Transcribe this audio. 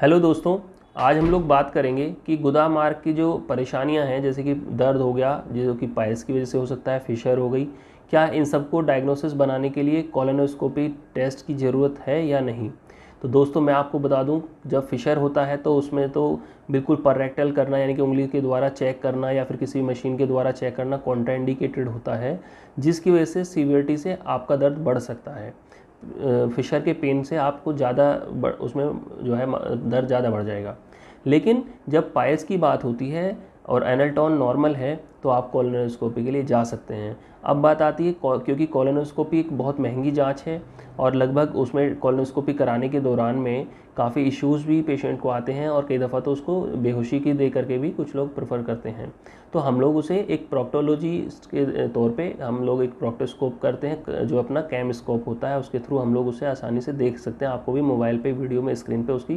hello दोस्तों आज हम लोग बात करेंगे कि गुदा मार्ग की जो परेशानियां हैं जैसे कि दर्द हो गया जो कि पायल्स की वजह से हो सकता है फिशर हो गई क्या इन सबको डायग्नोसिस बनाने के लिए कॉलोनोस्कोपी टेस्ट की ज़रूरत है या नहीं तो दोस्तों मैं आपको बता दूं जब फिशर होता है तो उसमें तो बिल्कुल परेक्टल करना यानी कि उंगली के द्वारा चेक करना या फिर किसी मशीन के द्वारा चेक करना कॉन्ट्राइंडिकेटेड होता है जिसकी वजह से सीवियरिटी से आपका दर्द बढ़ सकता है फिशर के पेन से आपको ज़्यादा उसमें जो है दर्द ज़्यादा बढ़ जाएगा लेकिन जब पायस की बात होती है और एनल्टॉन नॉर्मल है तो आप कॉलोनोस्कोपी के लिए जा सकते हैं अब बात आती है क्योंकि कॉलोनोस्कोपी एक बहुत महंगी जांच है और लगभग उसमें कॉलोनोस्कोपी कराने के दौरान में काफ़ी इश्यूज़ भी पेशेंट को आते हैं और कई दफ़ा तो उसको बेहोशी की दे करके भी कुछ लोग प्रेफर करते हैं तो हम लोग उसे एक प्रोक्टोलॉजी के तौर पे हम लोग एक प्रोक्टोस्कोप करते हैं जो अपना कैम स्कोप होता है उसके थ्रू हम लोग उसे आसानी से देख सकते हैं आपको भी मोबाइल पे वीडियो में स्क्रीन पे उसकी